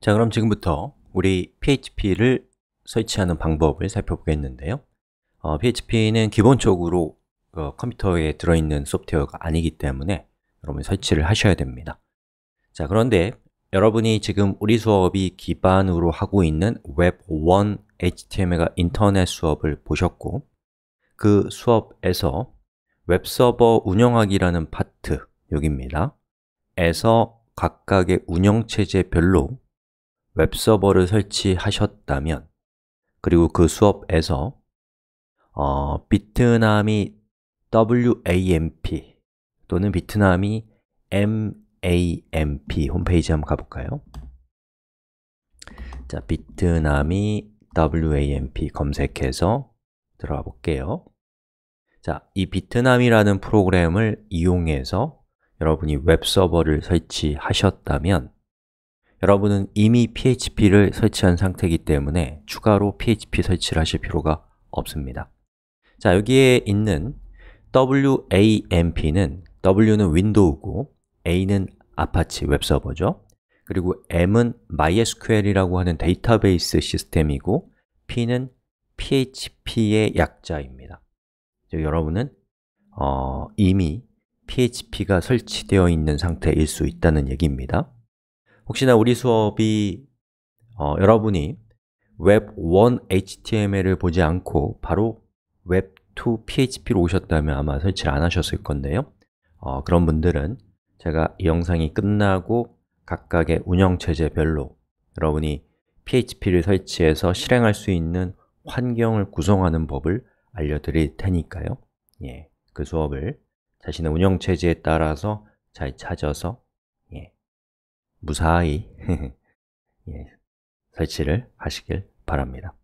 자, 그럼 지금부터 우리 PHP를 설치하는 방법을 살펴보겠는데요. 어, PHP는 기본적으로 어, 컴퓨터에 들어있는 소프트웨어가 아니기 때문에 여러분이 설치를 하셔야 됩니다. 자, 그런데 여러분이 지금 우리 수업이 기반으로 하고 있는 웹1 HTML과 인터넷 수업을 보셨고 그 수업에서 웹서버 운영하기라는 파트, 여기입니다. 에서 각각의 운영체제별로 웹서버를 설치하셨다면 그리고 그 수업에서 어, 비트남이 WAMP 또는 비트남이 MAMP 홈페이지 한번 가볼까요? 자, 비트남이 WAMP 검색해서 들어가 볼게요. 자, 이 비트남이라는 프로그램을 이용해서 여러분이 웹서버를 설치하셨다면 여러분은 이미 PHP를 설치한 상태이기 때문에 추가로 PHP 설치를 하실 필요가 없습니다 자, 여기에 있는 WAMP는 W는 윈도우고 A는 아파치 웹서버죠 그리고 M은 MySQL이라고 하는 데이터베이스 시스템이고 P는 PHP의 약자입니다 여러분은 어, 이미 PHP가 설치되어 있는 상태일 수 있다는 얘기입니다 혹시나 우리 수업이 어, 여러분이 웹 1 HTML을 보지 않고 바로 웹 2 PHP로 오셨다면 아마 설치를 안 하셨을 건데요 어, 그런 분들은 제가 이 영상이 끝나고 각각의 운영체제별로 여러분이 PHP를 설치해서 실행할 수 있는 환경을 구성하는 법을 알려드릴 테니까요 예, 그 수업을 자신의 운영체제에 따라서 잘 찾아서 예, 무사히 예, 설치를 하시길 바랍니다.